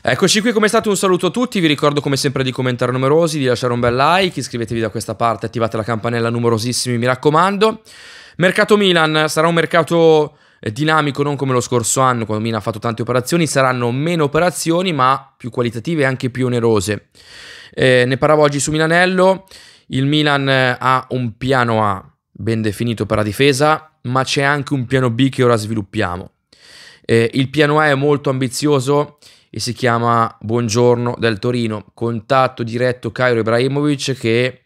Eccoci qui, come stato un saluto a tutti, vi ricordo come sempre di commentare numerosi, di lasciare un bel like, iscrivetevi da questa parte, attivate la campanella numerosissimi, mi raccomando. Mercato Milan sarà un mercato eh, dinamico, non come lo scorso anno quando Milan ha fatto tante operazioni, saranno meno operazioni ma più qualitative e anche più onerose. Eh, ne parlavo oggi su Milanello, il Milan eh, ha un piano A ben definito per la difesa, ma c'è anche un piano B che ora sviluppiamo. Eh, il piano A è molto ambizioso e si chiama Buongiorno del Torino, contatto diretto Cairo Ibrahimovic che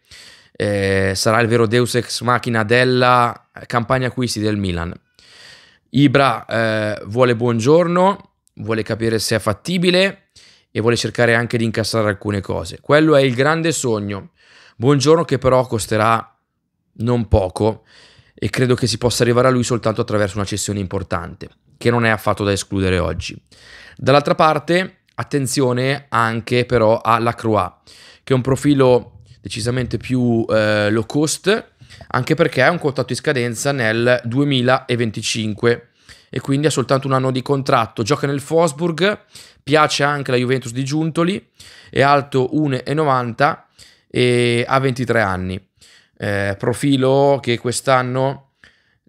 eh, sarà il vero Deus ex machina della campagna acquisti del Milan. Ibra eh, vuole buongiorno, vuole capire se è fattibile e vuole cercare anche di incassare alcune cose. Quello è il grande sogno. Buongiorno che però costerà non poco e credo che si possa arrivare a lui soltanto attraverso una cessione importante, che non è affatto da escludere oggi. Dall'altra parte, attenzione anche però a Lacroix, che è un profilo decisamente più eh, low cost, anche perché ha un contratto in scadenza nel 2025 e quindi ha soltanto un anno di contratto. Gioca nel Fosburg, piace anche la Juventus di Giuntoli, è alto 1,90 e ha 23 anni. Eh, profilo che quest'anno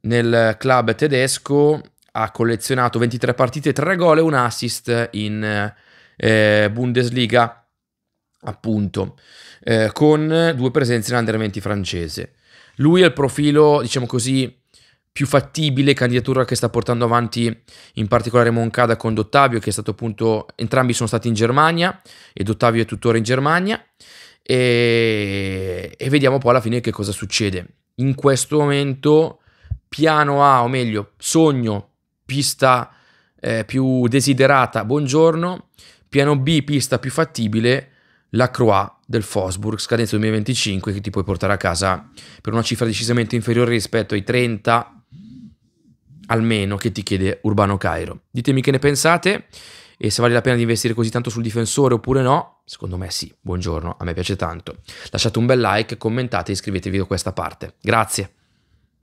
nel club tedesco ha collezionato 23 partite, 3 gol e un assist in eh, Bundesliga, appunto, eh, con due presenze in under 20 francese. Lui è il profilo, diciamo così, più fattibile candidatura che sta portando avanti in particolare Moncada con Dottavio, che è stato appunto, entrambi sono stati in Germania e Dottavio è tuttora in Germania. E, e vediamo poi alla fine che cosa succede. In questo momento piano A, o meglio, sogno, pista eh, più desiderata, buongiorno, piano B, pista più fattibile, la Croix del Fosburg, scadenza 2025, che ti puoi portare a casa per una cifra decisamente inferiore rispetto ai 30 almeno che ti chiede Urbano Cairo. Ditemi che ne pensate e se vale la pena di investire così tanto sul difensore oppure no. Secondo me sì, buongiorno, a me piace tanto. Lasciate un bel like, commentate e iscrivetevi a questa parte. Grazie.